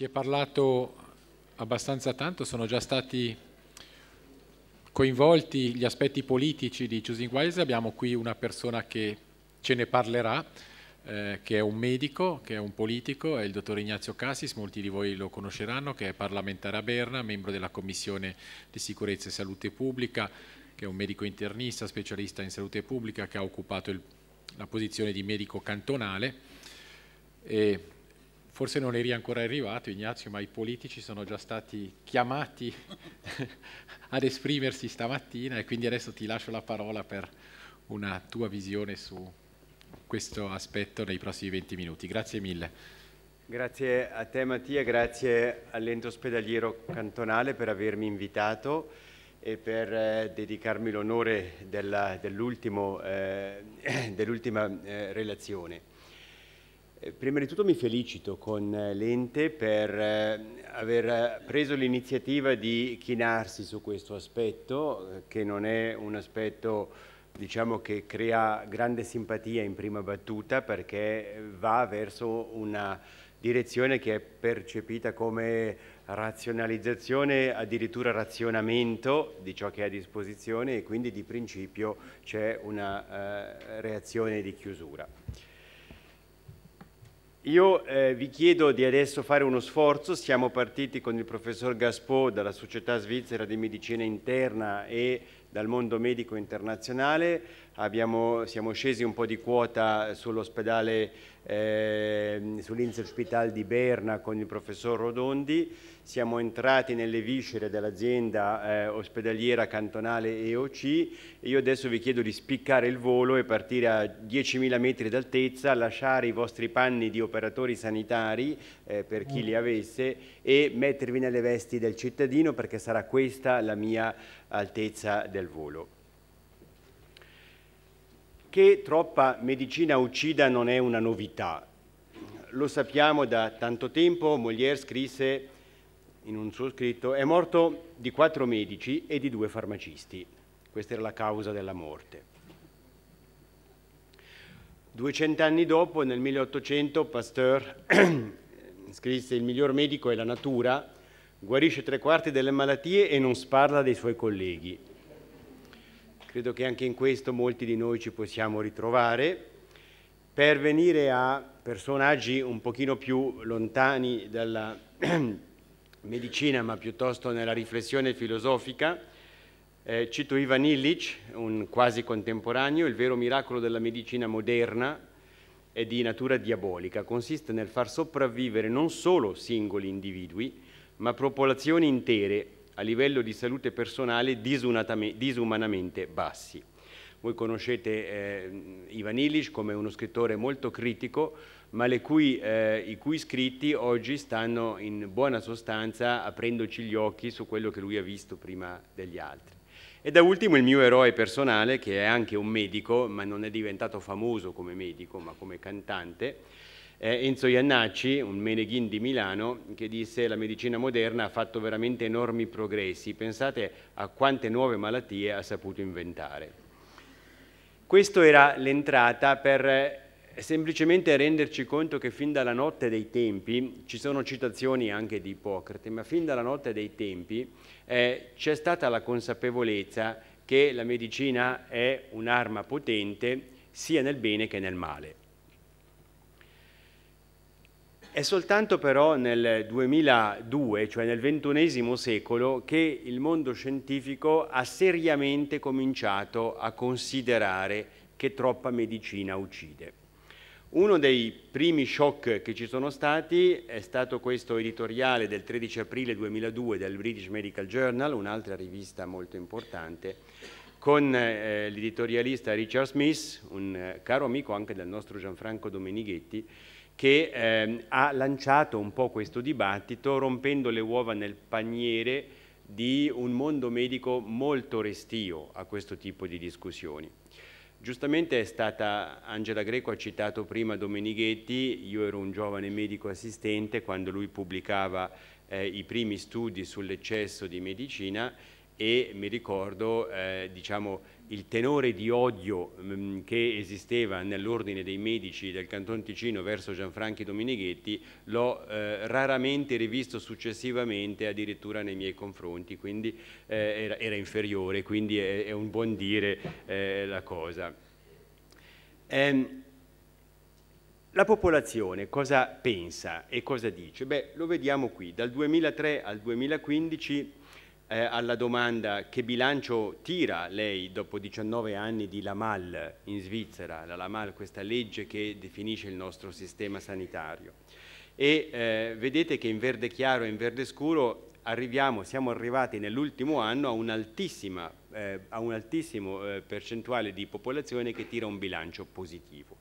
Si è parlato abbastanza tanto, sono già stati coinvolti gli aspetti politici di Choosing Wise, abbiamo qui una persona che ce ne parlerà, eh, che è un medico, che è un politico, è il dottor Ignazio Cassis, molti di voi lo conosceranno, che è parlamentare a Berna, membro della Commissione di Sicurezza e Salute Pubblica, che è un medico internista, specialista in salute pubblica, che ha occupato il, la posizione di medico cantonale. E forse non eri ancora arrivato Ignazio, ma i politici sono già stati chiamati ad esprimersi stamattina e quindi adesso ti lascio la parola per una tua visione su questo aspetto nei prossimi 20 minuti. Grazie mille. Grazie a te Mattia, grazie all'ente ospedaliero cantonale per avermi invitato e per eh, dedicarmi l'onore eh, dell'ultima dell eh, dell eh, relazione. Eh, prima di tutto mi felicito con eh, l'ente per eh, aver preso l'iniziativa di chinarsi su questo aspetto, che non è un aspetto diciamo, che crea grande simpatia in prima battuta perché va verso una direzione che è percepita come razionalizzazione, addirittura razionamento di ciò che è a disposizione e quindi di principio c'è una eh, reazione di chiusura. Io eh, vi chiedo di adesso fare uno sforzo, siamo partiti con il professor Gaspo dalla Società Svizzera di Medicina Interna e dal mondo medico internazionale, Abbiamo, siamo scesi un po' di quota sull'ospedale eh, sull'Inserspital di Berna con il professor Rodondi, siamo entrati nelle viscere dell'azienda eh, ospedaliera cantonale EOC e io adesso vi chiedo di spiccare il volo e partire a 10.000 metri d'altezza, lasciare i vostri panni di operatori sanitari eh, per chi mm. li avesse e mettervi nelle vesti del cittadino perché sarà questa la mia altezza del volo. Che troppa medicina uccida non è una novità. Lo sappiamo da tanto tempo, Molière scrisse in un suo scritto, è morto di quattro medici e di due farmacisti. Questa era la causa della morte. Duecent'anni dopo, nel 1800, Pasteur scrisse Il miglior medico è la natura, guarisce tre quarti delle malattie e non sparla dei suoi colleghi. Credo che anche in questo molti di noi ci possiamo ritrovare. Per venire a personaggi un pochino più lontani dalla medicina, ma piuttosto nella riflessione filosofica, eh, cito Ivan Illich, un quasi contemporaneo, il vero miracolo della medicina moderna è di natura diabolica, consiste nel far sopravvivere non solo singoli individui, ma popolazioni intere a livello di salute personale disumanamente bassi. Voi conoscete eh, Ivan Illich come uno scrittore molto critico, ma cui, eh, i cui scritti oggi stanno in buona sostanza aprendoci gli occhi su quello che lui ha visto prima degli altri. E da ultimo il mio eroe personale, che è anche un medico, ma non è diventato famoso come medico, ma come cantante, eh, Enzo Iannacci, un Meneghin di Milano, che disse la medicina moderna ha fatto veramente enormi progressi, pensate a quante nuove malattie ha saputo inventare. Questa era l'entrata per eh, semplicemente renderci conto che fin dalla notte dei tempi, ci sono citazioni anche di Ippocrate, ma fin dalla notte dei tempi eh, c'è stata la consapevolezza che la medicina è un'arma potente sia nel bene che nel male. È soltanto però nel 2002, cioè nel ventunesimo secolo, che il mondo scientifico ha seriamente cominciato a considerare che troppa medicina uccide. Uno dei primi shock che ci sono stati è stato questo editoriale del 13 aprile 2002 del British Medical Journal, un'altra rivista molto importante, con eh, l'editorialista Richard Smith, un eh, caro amico anche del nostro Gianfranco Domenighetti, che ehm, ha lanciato un po' questo dibattito rompendo le uova nel paniere di un mondo medico molto restio a questo tipo di discussioni. Giustamente è stata, Angela Greco ha citato prima Domenighetti, io ero un giovane medico assistente quando lui pubblicava eh, i primi studi sull'eccesso di medicina e mi ricordo eh, diciamo, il tenore di odio mh, mm, che esisteva nell'ordine dei medici del Canton Ticino verso Gianfranchi Dominighetti l'ho eh, raramente rivisto successivamente addirittura nei miei confronti, quindi eh, era, era, inferiore, quindi è, è un buon dire eh, la cosa. Ehm, la popolazione cosa pensa e cosa dice? Beh, lo vediamo qui, dal 2003 al 2015 eh, alla domanda che bilancio tira lei dopo 19 anni di Lamal in Svizzera, la Lamal questa legge che definisce il nostro sistema sanitario. E eh, vedete che in verde chiaro e in verde scuro arriviamo, siamo arrivati nell'ultimo anno a un'altissima eh, un eh, percentuale di popolazione che tira un bilancio positivo.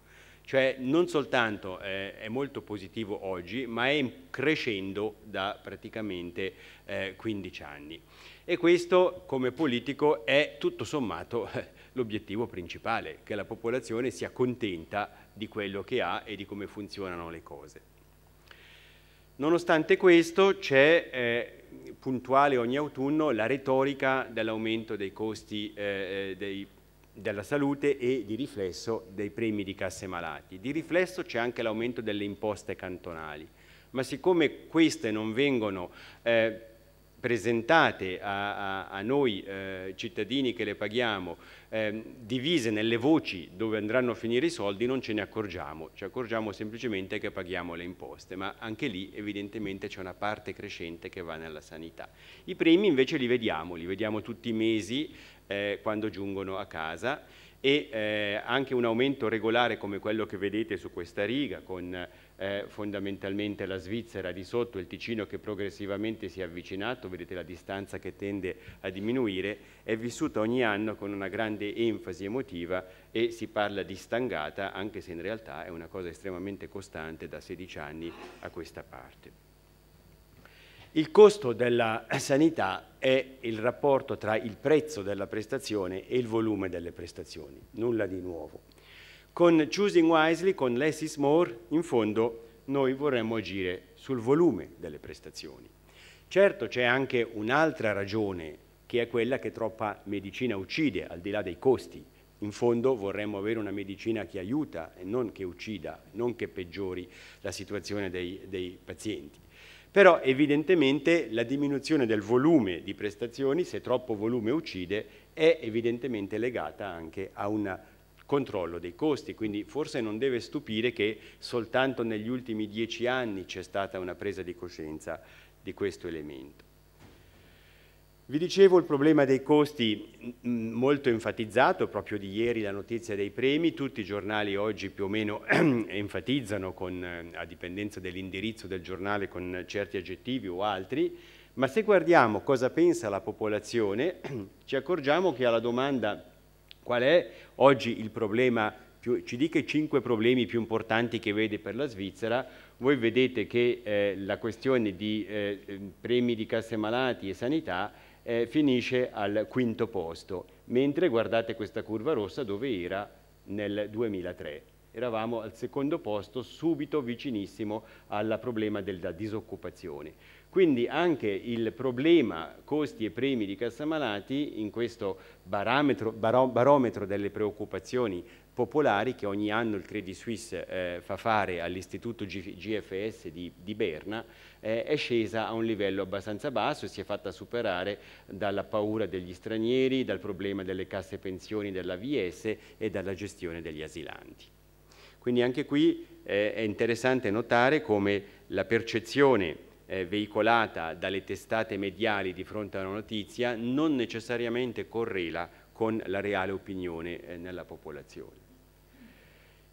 Cioè non soltanto eh, è molto positivo oggi, ma è crescendo da praticamente eh, 15 anni. E questo come politico è tutto sommato l'obiettivo principale, che la popolazione sia contenta di quello che ha e di come funzionano le cose. Nonostante questo c'è eh, puntuale ogni autunno la retorica dell'aumento dei costi eh, eh dei della salute e di riflesso dei premi di casse malati. Di riflesso c'è anche l'aumento delle imposte cantonali, ma siccome queste non vengono eh, presentate a, a, a noi eh, cittadini che le paghiamo, eh, divise nelle voci dove andranno a finire i soldi, non ce ne accorgiamo, ci accorgiamo semplicemente che paghiamo le imposte, ma anche lì evidentemente c'è una parte crescente che va nella sanità. I premi invece li vediamo, li vediamo tutti i mesi, eh, quando giungono a casa e eh, anche un aumento regolare come quello che vedete su questa riga con eh, fondamentalmente la Svizzera di sotto, il Ticino che progressivamente si è avvicinato, vedete la distanza che tende a diminuire, è vissuta ogni anno con una grande enfasi emotiva e si parla di stangata anche se in realtà è una cosa estremamente costante da 16 anni a questa parte. Il costo della sanità è il rapporto tra il prezzo della prestazione e il volume delle prestazioni, nulla di nuovo. Con Choosing Wisely, con Less is More, in fondo noi vorremmo agire sul volume delle prestazioni. Certo c'è anche un'altra ragione che è quella che troppa medicina uccide, al di là dei costi. In fondo vorremmo avere una medicina che aiuta e non che uccida, non che peggiori la situazione dei, dei pazienti. Però evidentemente la diminuzione del volume di prestazioni, se troppo volume uccide, è evidentemente legata anche a un controllo dei costi, quindi forse non deve stupire che soltanto negli ultimi dieci anni c'è stata una presa di coscienza di questo elemento. Vi dicevo il problema dei costi, mm, mm, molto enfatizzato, proprio di ieri la notizia dei premi, tutti i giornali oggi più o meno enfatizzano con, eh, a dipendenza dell'indirizzo del giornale con certi aggettivi o altri, ma se guardiamo cosa pensa la popolazione ci accorgiamo che alla domanda qual è oggi il problema, più, ci dica i cinque problemi più importanti che vede per la Svizzera, voi vedete che eh, la questione di eh, eh premi di casse malati e sanità eh, finisce al quinto posto, mentre guardate questa curva rossa dove era nel 2003. Eravamo al secondo posto, subito vicinissimo al problema della disoccupazione. Quindi anche il problema costi e premi di Cassamalati in questo barometro, baro, barometro delle preoccupazioni popolari che ogni anno il Credit Suisse eh, fa fare all'istituto GFS di, di Berna eh, è scesa a un livello abbastanza basso e si è fatta superare dalla paura degli stranieri, dal problema delle casse pensioni dell'AVS e dalla gestione degli asilanti. Quindi anche qui eh, è interessante notare come la percezione eh, veicolata dalle testate mediali di fronte a una notizia non necessariamente correla con la reale opinione eh, nella popolazione.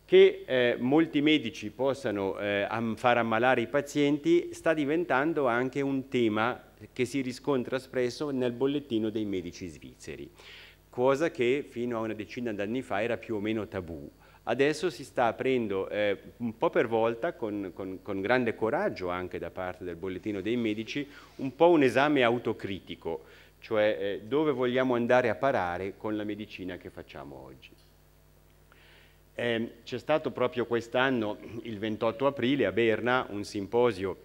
Che eh, molti medici possano eh, am far ammalare i pazienti sta diventando anche un tema che si riscontra spesso nel bollettino dei medici svizzeri, cosa che fino a una decina d'anni fa era più o meno tabù. Adesso si sta aprendo eh, un po' per volta, con, con, con, grande coraggio anche da parte del bollettino dei medici, un po' un esame autocritico, cioè eh, dove vogliamo andare a parare con la medicina che facciamo oggi. Eh, c'è stato proprio quest'anno, il 28 aprile, a Berna, un simposio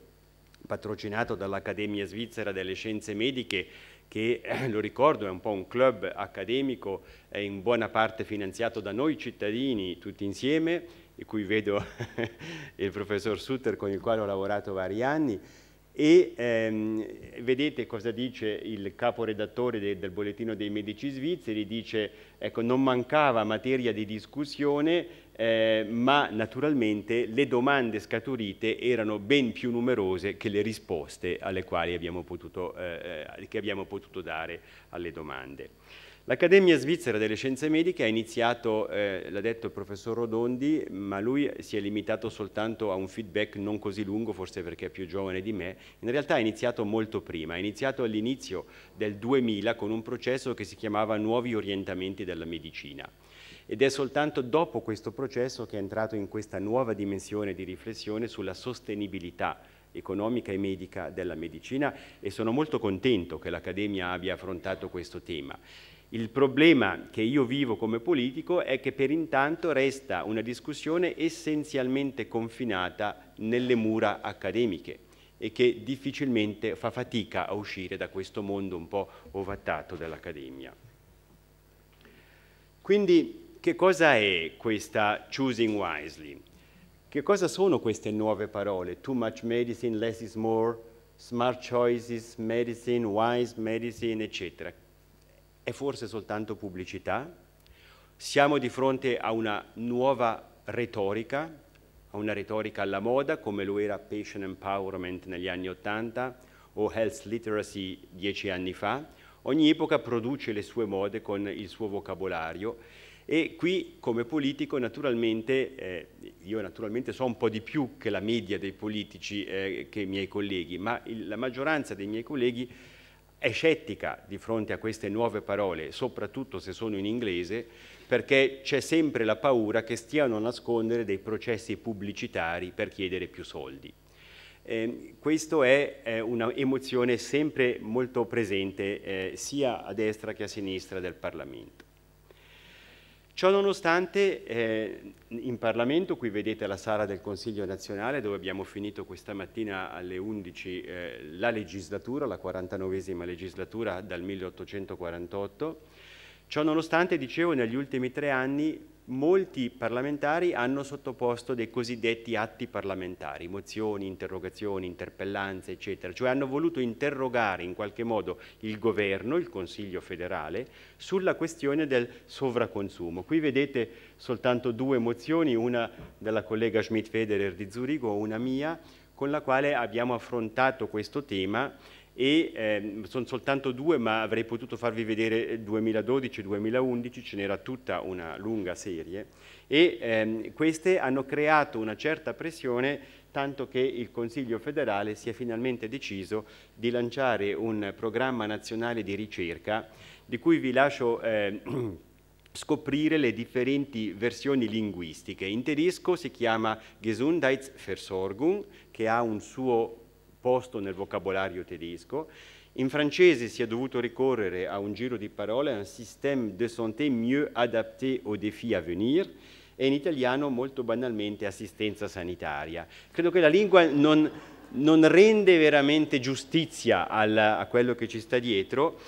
patrocinato dall'Accademia Svizzera delle Scienze Mediche che eh, lo ricordo è un po' un club accademico, è in buona parte finanziato da noi cittadini tutti insieme, e cui vedo il professor Sutter con il quale ho lavorato vari anni, e ehm, vedete cosa dice il caporedattore de, del bollettino dei medici svizzeri, dice ecco non mancava materia di discussione eh, ma naturalmente le domande scaturite erano ben più numerose che le risposte alle quali abbiamo potuto, eh, eh, che abbiamo potuto dare alle domande. L'Accademia Svizzera delle Scienze Mediche ha iniziato, eh, l'ha detto il professor Rodondi, ma lui si è limitato soltanto a un feedback non così lungo, forse perché è più giovane di me, in realtà ha iniziato molto prima, ha iniziato all'inizio del 2000 con un processo che si chiamava Nuovi orientamenti della medicina ed è soltanto dopo questo processo che è entrato in questa nuova dimensione di riflessione sulla sostenibilità economica e medica della medicina e sono molto contento che l'Accademia abbia affrontato questo tema. Il problema che io vivo come politico è che per intanto resta una discussione essenzialmente confinata nelle mura accademiche e che difficilmente fa fatica a uscire da questo mondo un po' ovattato dell'Accademia. Quindi che cosa è questa choosing wisely? Che cosa sono queste nuove parole? Too much medicine, less is more, smart choices, medicine, wise medicine, eccetera. È forse soltanto pubblicità? Siamo di fronte a una nuova retorica, a una retorica alla moda come lo era patient empowerment negli anni Ottanta o health literacy dieci anni fa. Ogni epoca produce le sue mode con il suo vocabolario e qui come politico naturalmente, eh, io naturalmente so un po' di più che la media dei politici eh, che i miei colleghi, ma il, la maggioranza dei miei colleghi è scettica di fronte a queste nuove parole, soprattutto se sono in inglese, perché c'è sempre la paura che stiano a nascondere dei processi pubblicitari per chiedere più soldi. Eh, questa è, è un'emozione sempre molto presente eh, sia a destra che a sinistra del Parlamento. Ciononostante, eh, in Parlamento, qui vedete la sala del Consiglio nazionale dove abbiamo finito questa mattina alle 11 eh, la legislatura, la 49esima legislatura dal 1848, Ciononostante, dicevo, negli ultimi tre anni molti parlamentari hanno sottoposto dei cosiddetti atti parlamentari, mozioni, interrogazioni, interpellanze, eccetera, cioè hanno voluto interrogare in qualche modo il governo, il Consiglio federale, sulla questione del sovraconsumo. Qui vedete soltanto due mozioni, una della collega Schmidt-Federer di Zurigo, una mia, con la quale abbiamo affrontato questo tema e ehm, sono soltanto due ma avrei potuto farvi vedere 2012-2011, eh, ce n'era tutta una lunga serie e ehm, queste hanno creato una certa pressione tanto che il Consiglio federale si è finalmente deciso di lanciare un programma nazionale di ricerca di cui vi lascio ehm, scoprire le differenti versioni linguistiche. In tedesco si chiama Gesundheitsversorgung, che ha un suo posto nel vocabolario tedesco. In francese si è dovuto ricorrere a un giro di parole, un système de santé mieux adapté aux défis à venir e in italiano molto banalmente assistenza sanitaria. Credo che la lingua non, non rende veramente giustizia al, a quello che ci sta dietro,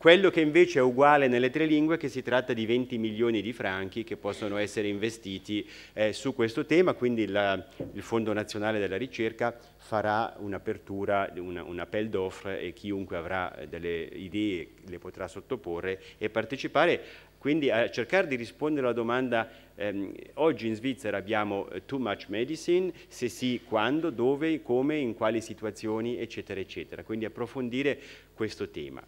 quello che invece è uguale nelle tre lingue è che si tratta di 20 milioni di franchi che possono essere investiti eh, su questo tema, quindi la, il Fondo Nazionale della Ricerca farà un'apertura, una, un appel d'offre e chiunque avrà eh, delle idee le potrà sottoporre e partecipare. Quindi a cercare di rispondere alla domanda, ehm, oggi in Svizzera abbiamo eh, too much medicine, se sì, quando, dove, come, in quali situazioni, eccetera, eccetera. Quindi approfondire questo tema.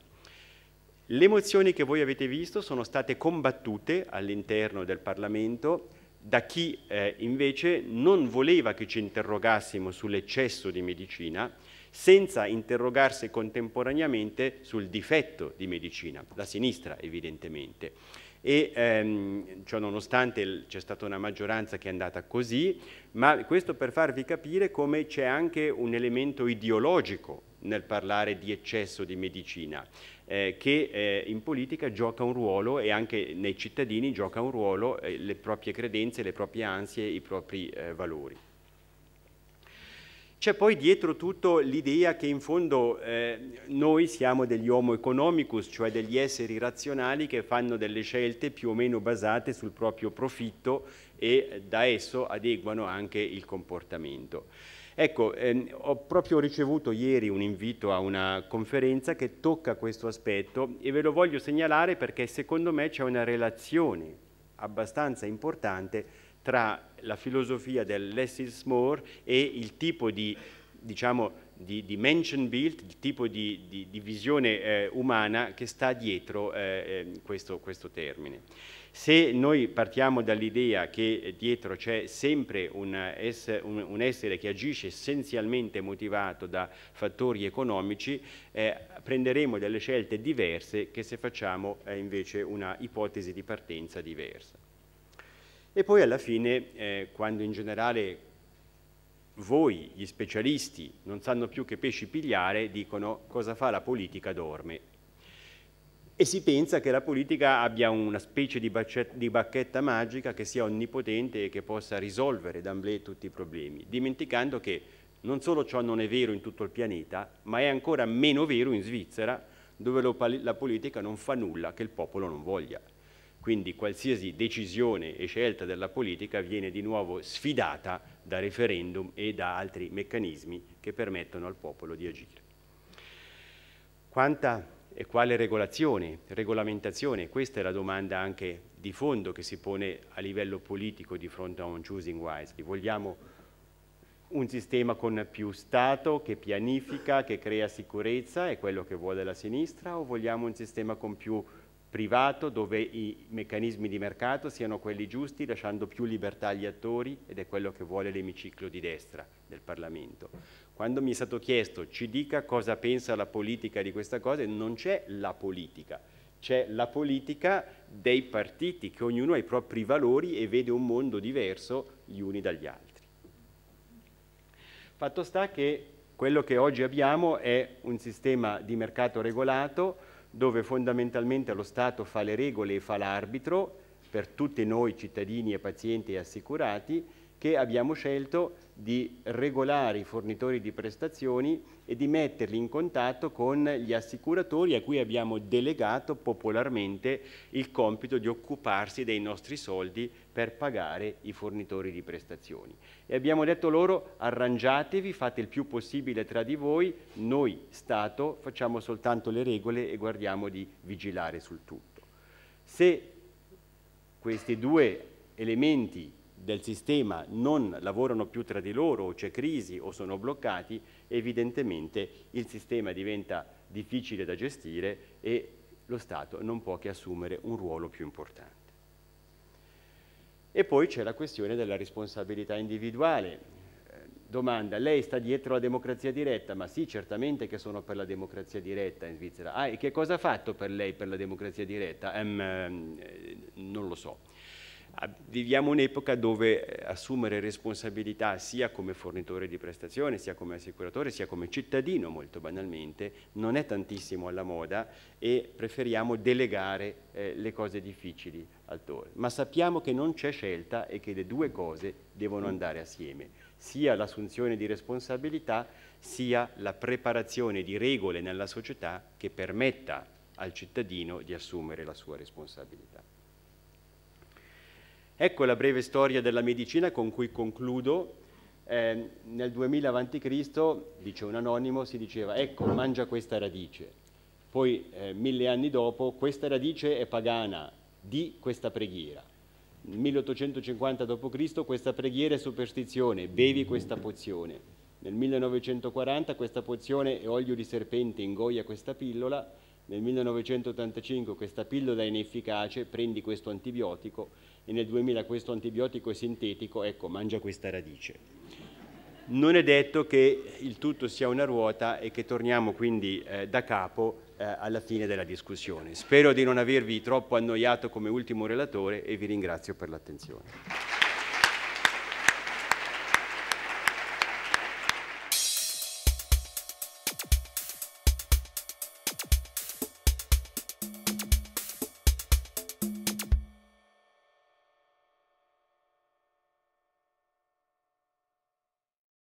Le mozioni che voi avete visto sono state combattute all'interno del Parlamento da chi eh, invece non voleva che ci interrogassimo sull'eccesso di medicina senza interrogarsi contemporaneamente sul difetto di medicina, la sinistra evidentemente. E ehm, ciò nonostante c'è stata una maggioranza che è andata così, ma questo per farvi capire come c'è anche un elemento ideologico nel parlare di eccesso di medicina eh, che eh, in politica gioca un ruolo e anche nei cittadini gioca un ruolo eh, le proprie credenze, le proprie ansie, i propri eh, valori. C'è poi dietro tutto l'idea che in fondo eh, noi siamo degli homo economicus, cioè degli esseri razionali che fanno delle scelte più o meno basate sul proprio profitto e eh, da esso adeguano anche il comportamento. Ecco, ehm, ho proprio ricevuto ieri un invito a una conferenza che tocca questo aspetto e ve lo voglio segnalare perché secondo me c'è una relazione abbastanza importante tra la filosofia del less is more e il tipo di, diciamo, di, di mention built, il tipo di, di, di visione eh, umana che sta dietro eh, eh questo, questo termine. Se noi partiamo dall'idea che dietro c'è sempre un, essere, un essere che agisce essenzialmente motivato da fattori economici, eh, prenderemo delle scelte diverse che se facciamo eh, invece una ipotesi di partenza diversa. E poi alla fine, eh, quando in generale voi, gli specialisti, non sanno più che pesci pigliare, dicono cosa fa la politica, dorme e si pensa che la politica abbia una specie di, di bacchetta magica che sia onnipotente e che possa risolvere d'amblè tutti i problemi, dimenticando che non solo ciò non è vero in tutto il pianeta, ma è ancora meno vero in Svizzera, dove la politica non fa nulla che il popolo non voglia. Quindi qualsiasi decisione e scelta della politica viene di nuovo sfidata da referendum e da altri meccanismi che permettono al popolo di agire. Quanta e quale regolazione, regolamentazione? Questa è la domanda anche di fondo che si pone a livello politico di fronte a un choosing wisely. Vogliamo un sistema con più Stato che pianifica, che crea sicurezza, è quello che vuole la sinistra, o vogliamo un sistema con più privato dove i meccanismi di mercato siano quelli giusti, lasciando più libertà agli attori ed è quello che vuole l'emiciclo di destra del Parlamento. Quando mi è stato chiesto ci dica cosa pensa la politica di questa cosa, non c'è la politica, c'è la politica dei partiti, che ognuno ha i propri valori e vede un mondo diverso gli uni dagli altri. Fatto sta che quello che oggi abbiamo è un sistema di mercato regolato dove fondamentalmente lo Stato fa le regole e fa l'arbitro per tutti noi cittadini e pazienti e assicurati che abbiamo scelto di regolare i fornitori di prestazioni e di metterli in contatto con gli assicuratori a cui abbiamo delegato popolarmente il compito di occuparsi dei nostri soldi per pagare i fornitori di prestazioni. E abbiamo detto loro arrangiatevi, fate il più possibile tra di voi, noi Stato facciamo soltanto le regole e guardiamo di vigilare sul tutto. Se questi due elementi del sistema non lavorano più tra di loro o c'è crisi o sono bloccati, evidentemente il sistema diventa difficile da gestire e lo Stato non può che assumere un ruolo più importante. E poi c'è la questione della responsabilità individuale. Eh, domanda, lei sta dietro la democrazia diretta? Ma sì, certamente che sono per la democrazia diretta in Svizzera. Ah, e che cosa ha fatto per lei per la democrazia diretta? Um, non lo so. Viviamo un'epoca dove eh, assumere responsabilità sia come fornitore di prestazione, sia come assicuratore, sia come cittadino molto banalmente, non è tantissimo alla moda e preferiamo delegare eh, le cose difficili al TOL. Ma sappiamo che non c'è scelta e che le due cose devono andare assieme, sia l'assunzione di responsabilità, sia la preparazione di regole nella società che permetta al cittadino di assumere la sua responsabilità. Ecco la breve storia della medicina con cui concludo. Eh, nel 2000 a.C., dice un anonimo, si diceva ecco mangia questa radice. Poi eh, mille anni dopo questa radice è pagana di questa preghiera. 1850 d.C. questa preghiera è superstizione, bevi questa pozione. Nel 1940 questa pozione è olio di serpente, ingoia questa pillola nel 1985 questa pillola è inefficace, prendi questo antibiotico e nel 2000 questo antibiotico è sintetico, ecco, mangia questa radice. Non è detto che il tutto sia una ruota e che torniamo quindi eh, da capo eh, alla fine della discussione. Spero di non avervi troppo annoiato come ultimo relatore e vi ringrazio per l'attenzione.